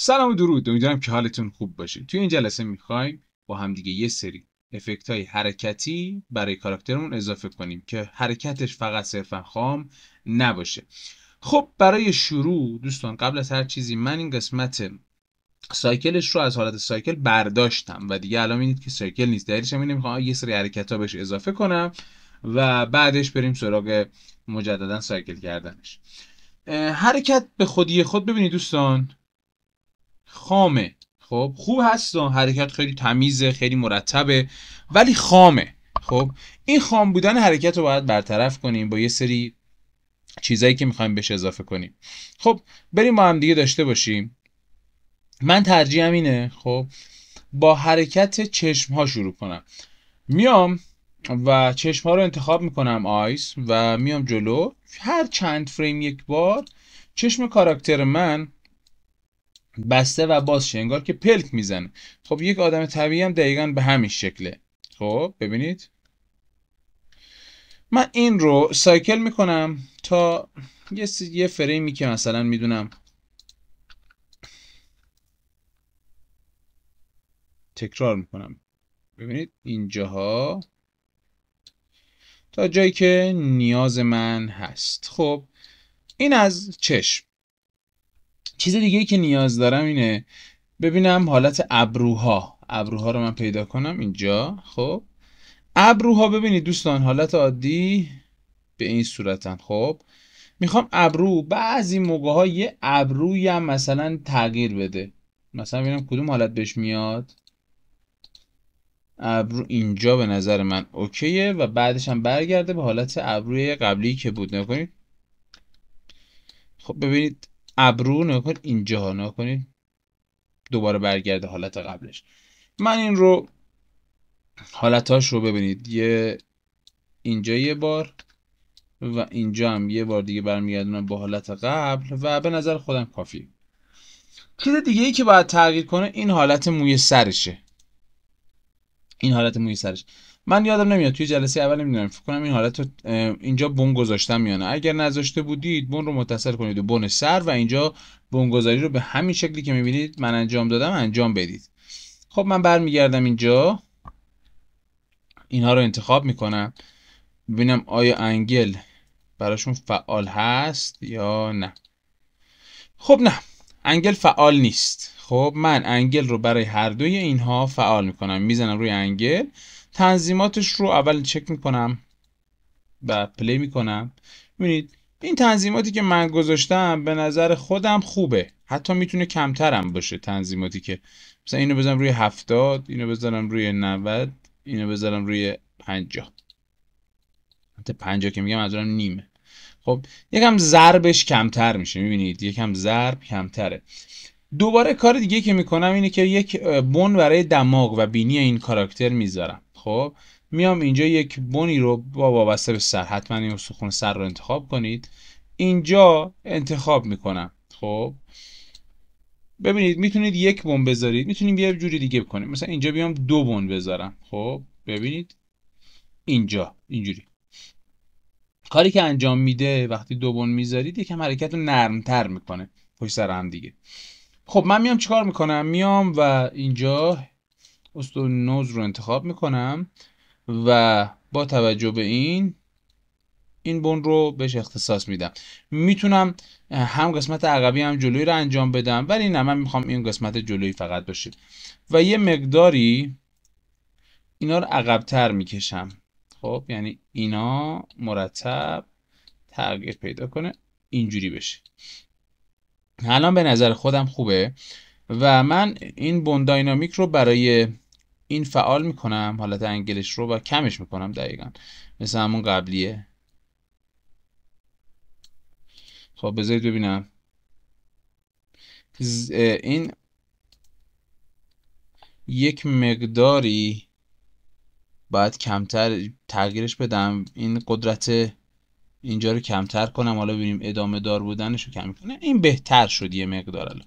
سلام و درود امیدوارم که حالتون خوب باشه توی این جلسه میخوایم با همدیگه یه سری افکت های حرکتی برای کاراکترمون اضافه کنیم که حرکتش فقط صرفا خام نباشه خب برای شروع دوستان قبل از هر چیزی من این قسمت سایکلش رو از حالت سایکل برداشتم و دیگه الان میدید که سایکل نیست دلیلش هم میخوام یه سری حرکت ها بهش اضافه کنم و بعدش بریم سراغ مجددا سایکل کردنش حرکت به خودی خود ببینید دوستان خامه خب خوب هست حرکت خیلی تمیزه خیلی مرتبه ولی خامه خب این خام بودن حرکت رو باید برطرف کنیم با یه سری چیزایی که میخوایم بهش اضافه کنیم خب بریم با هم دیگه داشته باشیم من ترجیحم اینه خب با حرکت چشم ها شروع کنم میام و چشم ها رو انتخاب میکنم آیس و میام جلو هر چند فریم یک بار چشم کاراکتر من بسته و باز انگار که پلک میزنه خب یک آدم طبیعی هم دقیقا به همین شکله خب ببینید من این رو سایکل میکنم تا یه, یه فریمی که مثلا میدونم تکرار میکنم ببینید اینجاها تا جایی که نیاز من هست خب این از چشم چیز دیگه ای که نیاز دارم اینه ببینم حالت ابروها ابروها رو من پیدا کنم اینجا خب ابروها ببینید دوستان حالت عادی به این صورتن خب میخوام ابرو بعضی موقع ها یه ابروی هم مثلا تغییر بده مثلا ببینم کدوم حالت بهش میاد ابرو اینجا به نظر من اوکیه و بعدش هم برگرده به حالت ابروی قبلی که بود نکنید خب ببینید ابرو نکن اینجا ها نکنید دوباره برگرده حالت قبلش من این رو هاش رو ببینید یه اینجا یه بار و اینجا هم یه بار دیگه برمیگردونم با حالت قبل و به نظر خودم کافی چیز دیگه ای که باید تغییر کنه این حالت موی سرشه این حالت موی سرش من یادم نمیاد توی جلسه اول نمیدونم فکر کنم این حالت رو اینجا بون گذاشتم یا نه اگر نذاشته بودید بون رو متصل کنید و بن سر و اینجا بون گذاری رو به همین شکلی که میبینید من انجام دادم انجام بدید خب من برمیگردم اینجا اینها رو انتخاب میکنم ببینم آیا انگل براشون فعال هست یا نه خب نه انگل فعال نیست خب من انگل رو برای هر دوی اینها فعال میکنم میزنم روی انگل تنظیماتش رو اول چک میکنم و پلی میکنم ببینید این تنظیماتی که من گذاشتم به نظر خودم خوبه حتی میتونه کمترم باشه تنظیماتی که مثلا اینو بزنم روی هفتاد اینو بذارم روی 90 اینو بذارم روی 50 حتی 50 که میگم منظورم نیمه خب یکم ضربش کمتر میشه میبینید یکم ضرب کمتره دوباره کار دیگه که میکنم اینه که یک بن برای دماغ و بینی این کاراکتر میذارم خب میام اینجا یک بنی رو با وابسته به سر حتما این سخن سر رو انتخاب کنید اینجا انتخاب میکنم خب ببینید میتونید یک بون بذارید میتونید یه جوری دیگه بکنید مثلا اینجا بیام دو بن بذارم خب ببینید اینجا اینجوری کاری که انجام میده وقتی دو بن میذارید یکم حرکت رو نرمتر میکنه پشت سر هم دیگه خب من میام چیکار میکنم میام و اینجا نوز رو انتخاب میکنم و با توجه به این این بون رو بهش اختصاص میدم میتونم هم قسمت عقبی هم جلویی رو انجام بدم ولی نه من میخوام این قسمت جلویی فقط باشه و یه مقداری اینا رو عقبتر میکشم خب یعنی اینا مرتب تغییر پیدا کنه اینجوری بشه الان به نظر خودم خوبه و من این بون داینامیک رو برای این فعال میکنم حالت انگلش رو و کمش میکنم دقیقا مثل همون قبلیه خب بذارید ببینم این یک مقداری باید کمتر تغییرش بدم این قدرت اینجا رو کمتر کنم حالا ببینیم ادامه دار بودنش رو کم کنه این بهتر شد یه مقدار الان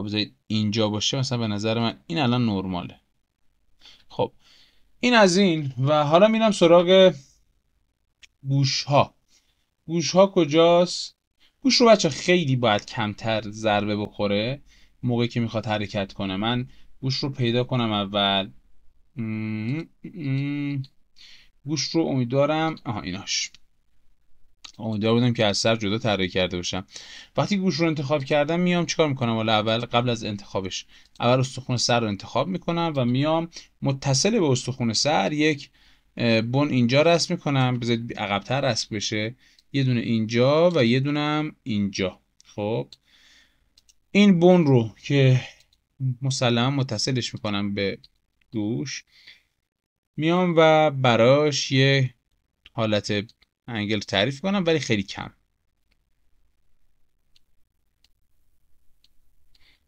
خب بذارید اینجا باشه مثلا به نظر من این الان نرماله خب این از این و حالا میرم سراغ گوش ها گوش ها کجاست گوش رو بچه خیلی باید کمتر ضربه بخوره موقعی که میخواد حرکت کنه من گوش رو پیدا کنم اول گوش رو امیدوارم آها ایناش امیدوار بودم که از سر جدا طراحی کرده باشم وقتی گوش رو انتخاب کردم میام چیکار میکنم حالا اول قبل از انتخابش اول استخون سر رو انتخاب میکنم و میام متصل به استخون سر یک بن اینجا رسم میکنم بذارید عقبتر رسم بشه یه دونه اینجا و یه هم اینجا خب این بن رو که مسلما متصلش میکنم به دوش میام و براش یه حالت انگل تعریف کنم ولی خیلی کم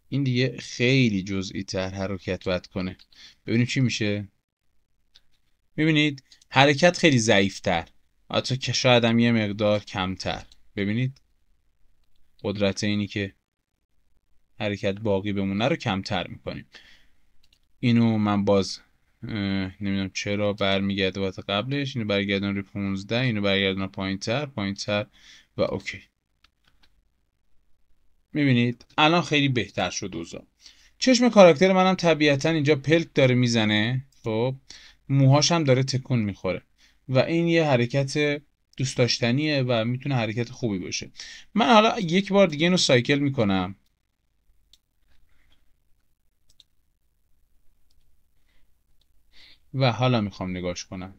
این دیگه خیلی جزئی تر حرکت باید کنه ببینیم چی میشه میبینید حرکت خیلی ضعیف حتی که شاید هم یه مقدار کمتر ببینید قدرت اینی که حرکت باقی بمونه رو کمتر میکنیم اینو من باز نمیدونم چرا برمیگرده وقت قبلش اینو برگردن روی 15 اینو برگردن پایین تر پایین تر و اوکی میبینید الان خیلی بهتر شد اوزا چشم کاراکتر منم طبیعتا اینجا پلک داره میزنه خب موهاش هم داره تکون میخوره و این یه حرکت دوست داشتنیه و میتونه حرکت خوبی باشه من حالا یک بار دیگه اینو سایکل میکنم و حالا میخوام نگاش کنم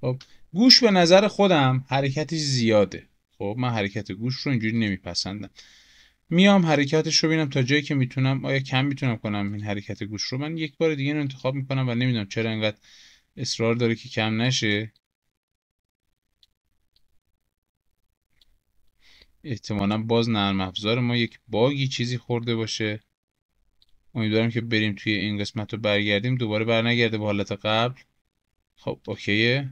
خب گوش به نظر خودم حرکتش زیاده خب من حرکت گوش رو اینجوری نمیپسندم میام حرکتش رو ببینم تا جایی که میتونم آیا کم میتونم کنم این حرکت گوش رو من یک بار دیگه انتخاب میکنم و نمیدونم چرا انقدر اصرار داره که کم نشه احتمالا باز نرم افزار ما یک باگی چیزی خورده باشه امیدوارم که بریم توی این قسمت رو برگردیم دوباره برنگرده به حالت قبل خب اوکیه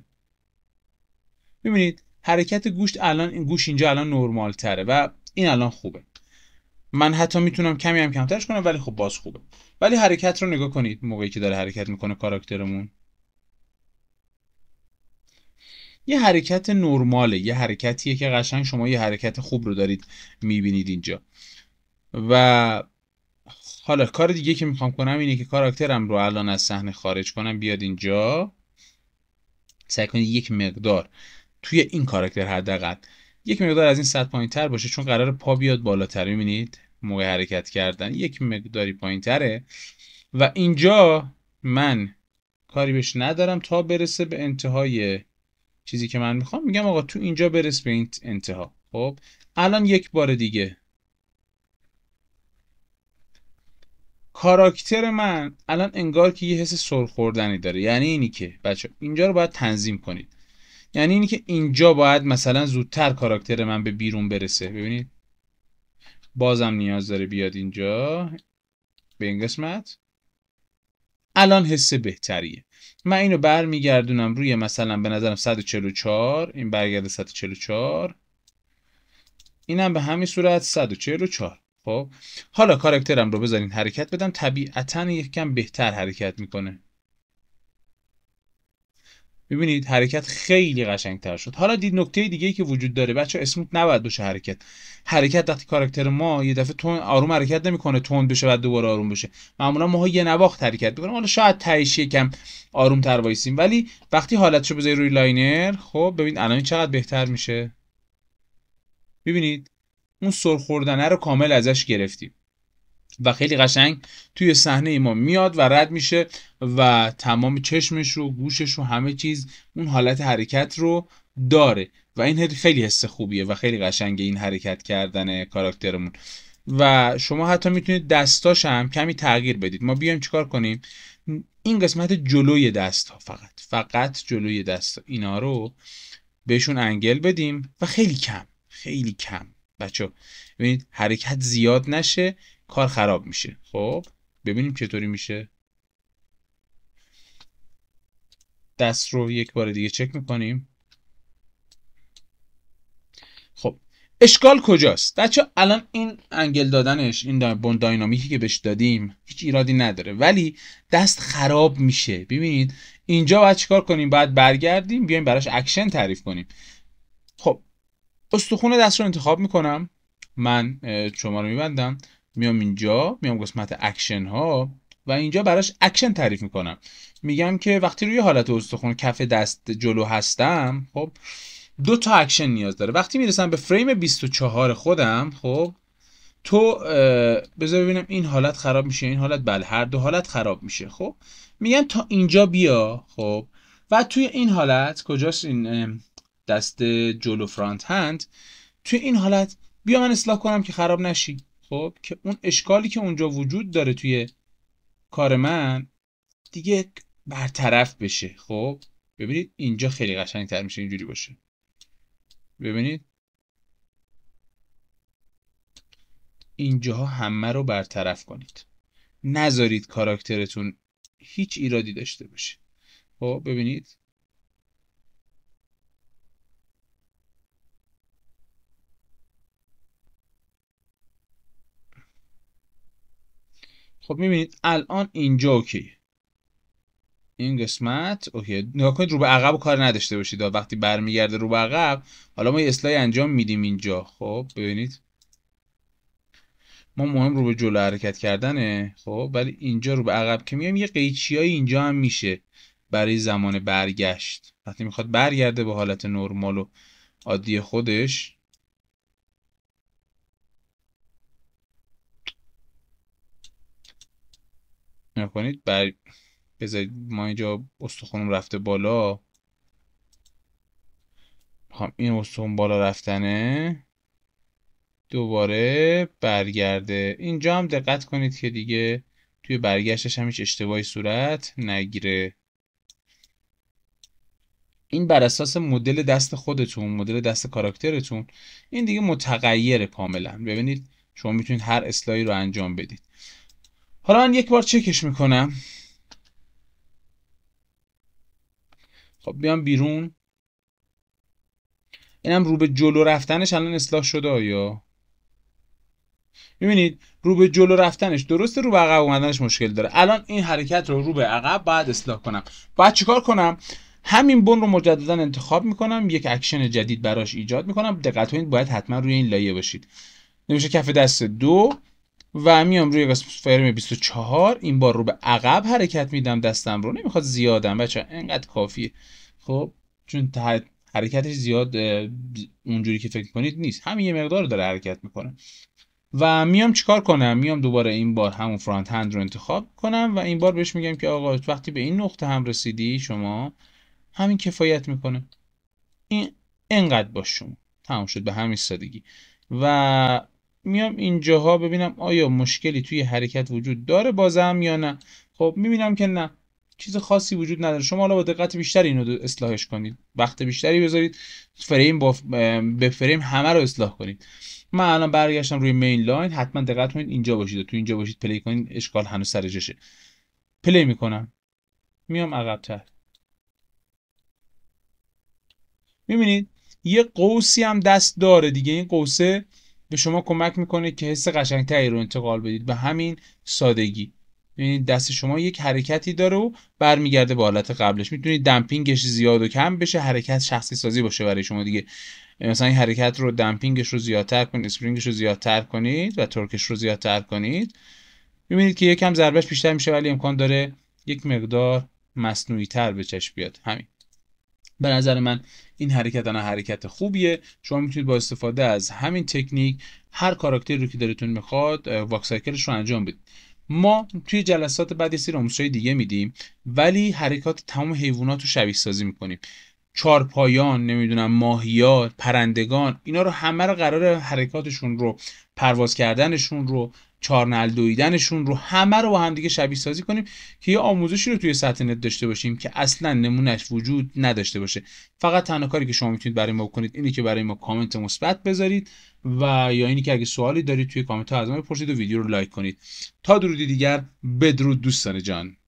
ببینید حرکت گوشت الان این گوش اینجا الان نرمال تره و این الان خوبه من حتی میتونم کمی هم کمترش کنم ولی خب باز خوبه ولی حرکت رو نگاه کنید موقعی که داره حرکت میکنه کاراکترمون یه حرکت نرماله یه حرکتیه که قشنگ شما یه حرکت خوب رو دارید میبینید اینجا و حالا کار دیگه که میخوام کنم اینه که کاراکترم رو الان از صحنه خارج کنم بیاد اینجا سعی یک مقدار توی این کاراکتر حداقل یک مقدار از این صد پایین تر باشه چون قرار پا بیاد بالاتر میبینید موقع حرکت کردن یک مقداری پایین تره و اینجا من کاری بهش ندارم تا برسه به انتهای چیزی که من میخوام میگم آقا تو اینجا برس به این انتها خب الان یک بار دیگه کاراکتر من الان انگار که یه حس سرخوردنی داره یعنی اینی که بچه اینجا رو باید تنظیم کنید یعنی اینی که اینجا باید مثلا زودتر کاراکتر من به بیرون برسه ببینید بازم نیاز داره بیاد اینجا به این قسمت الان حس بهتریه من اینو برمیگردونم روی مثلا به نظرم 144 این برگرده 144 اینم به همین صورت 144 خب حالا کارکترم رو بذارین حرکت بدم طبیعتا یک کم بهتر حرکت میکنه ببینید حرکت خیلی قشنگتر شد حالا دید نکته دیگه ای که وجود داره بچه اسموت نباید باشه حرکت حرکت وقتی کاراکتر ما یه دفعه تون آروم حرکت نمیکنه تند بشه بعد دوباره آروم بشه معمولا ما ها یه نواخت حرکت میکنیم حالا شاید تایشی یکم آروم تر وایسیم ولی وقتی حالت رو بذاری روی لاینر خب ببین الان چقدر بهتر میشه ببینید اون سرخوردنه رو کامل ازش گرفتیم و خیلی قشنگ توی صحنه ما میاد و رد میشه و تمام چشمش رو گوشش رو همه چیز اون حالت حرکت رو داره و این خیلی حس خوبیه و خیلی قشنگه این حرکت کردن کاراکترمون و شما حتی میتونید دستاش هم کمی تغییر بدید ما بیایم چیکار کنیم این قسمت جلوی دست ها فقط فقط جلوی دست ها. اینا رو بهشون انگل بدیم و خیلی کم خیلی کم بچه ببینید حرکت زیاد نشه کار خراب میشه خب ببینیم چطوری میشه دست رو یک بار دیگه چک میکنیم خب اشکال کجاست بچه الان این انگل دادنش این بون داینامیکی که بهش دادیم هیچ ایرادی نداره ولی دست خراب میشه ببینید اینجا باید چیکار کنیم باید برگردیم بیایم براش اکشن تعریف کنیم خب استخون دست رو انتخاب میکنم من شما رو میبندم میام اینجا میام قسمت اکشن ها و اینجا براش اکشن تعریف میکنم میگم که وقتی روی حالت استخون کف دست جلو هستم خب دو تا اکشن نیاز داره وقتی میرسم به فریم 24 خودم خب تو بذار ببینم این حالت خراب میشه این حالت بله هر دو حالت خراب میشه خب میگم تا اینجا بیا خب و توی این حالت کجاست این دست جلو فرانت هند توی این حالت بیا من اصلاح کنم که خراب نشی خب که اون اشکالی که اونجا وجود داره توی کار من دیگه برطرف بشه خب ببینید اینجا خیلی قشنگ تر میشه اینجوری باشه ببینید اینجا همه رو برطرف کنید نذارید کاراکترتون هیچ ایرادی داشته باشه خب ببینید خب میبینید الان اینجا اوکی این قسمت اوکی نگاه کنید رو به عقب کار نداشته باشید وقتی برمیگرده رو به عقب حالا ما اسلای انجام میدیم اینجا خب ببینید ما مهم رو به جلو حرکت کردنه خب ولی اینجا رو به عقب که میایم یه قیچی اینجا هم میشه برای زمان برگشت وقتی میخواد برگرده به حالت نرمال و عادی خودش نکنید بر بذارید ما اینجا استخونم رفته بالا میخوام این استخون بالا رفتنه دوباره برگرده اینجا هم دقت کنید که دیگه توی برگشتش هم هیچ اشتباهی صورت نگیره این بر اساس مدل دست خودتون مدل دست کاراکترتون این دیگه متغیره کاملا ببینید شما میتونید هر اسلایی رو انجام بدید حالا من یک بار چکش میکنم خب بیام بیرون اینم رو به جلو رفتنش الان اصلاح شده آیا میبینید رو به جلو رفتنش درسته رو به عقب اومدنش مشکل داره الان این حرکت رو رو به عقب بعد اصلاح کنم بعد چیکار کنم همین بون رو مجددا انتخاب میکنم یک اکشن جدید براش ایجاد میکنم دقت کنید باید حتما روی این لایه باشید نمیشه کف دست دو و میام روی فرم 24 این بار رو به عقب حرکت میدم دستم رو نمیخواد زیادم بچه انقدر کافیه خب چون حرکتش زیاد اونجوری که فکر کنید نیست همین یه مقدار داره حرکت میکنه و میام چیکار کنم میام دوباره این بار همون فرانت هند رو انتخاب کنم و این بار بهش میگم که آقا وقتی به این نقطه هم رسیدی شما همین کفایت میکنه این انقدر باش شما تمام شد به همین سادگی و میام اینجاها ببینم آیا مشکلی توی حرکت وجود داره بازم یا نه خب میبینم که نه چیز خاصی وجود نداره شما حالا با دقت بیشتری اینو اصلاحش کنید وقت بیشتری بذارید فریم با به فریم همه رو اصلاح کنید من الان برگشتم روی مین لاین حتما دقت کنید اینجا باشید تو اینجا باشید پلی کنید اشکال هنوز سر جشه پلی میکنم میام عقبتر میبینید یه قوسی هم دست داره دیگه این قوسه به شما کمک میکنه که حس قشنگتری رو انتقال بدید به همین سادگی ببینید دست شما یک حرکتی داره و برمیگرده به حالت قبلش میتونید دمپینگش زیاد و کم بشه حرکت شخصی سازی باشه برای شما دیگه مثلا این حرکت رو دمپینگش رو زیادتر کنید اسپرینگش رو زیادتر کنید و ترکش رو زیادتر کنید میبینید که یکم ضربش بیشتر میشه ولی امکان داره یک مقدار مصنوعی تر به چشم بیاد همین به نظر من این حرکت انا حرکت خوبیه شما میتونید با استفاده از همین تکنیک هر کاراکتری رو که دلتون میخواد واکسایکلش رو انجام بدید ما توی جلسات بعد سری آموزش‌های دیگه میدیم ولی حرکات تمام حیوانات رو شبیه سازی میکنیم چارپایان نمیدونم ماهیات پرندگان اینا رو همه رو قرار حرکاتشون رو پرواز کردنشون رو چارنل دویدنشون رو همه رو با هم دیگه شبیه سازی کنیم که یه آموزشی رو توی سطح نت داشته باشیم که اصلا نمونهش وجود نداشته باشه فقط تنها کاری که شما میتونید برای ما بکنید اینه که برای ما کامنت مثبت بذارید و یا اینی که اگه سوالی دارید توی کامنت ها از ما بپرسید و ویدیو رو لایک کنید تا درودی دیگر بدرود دوستان جان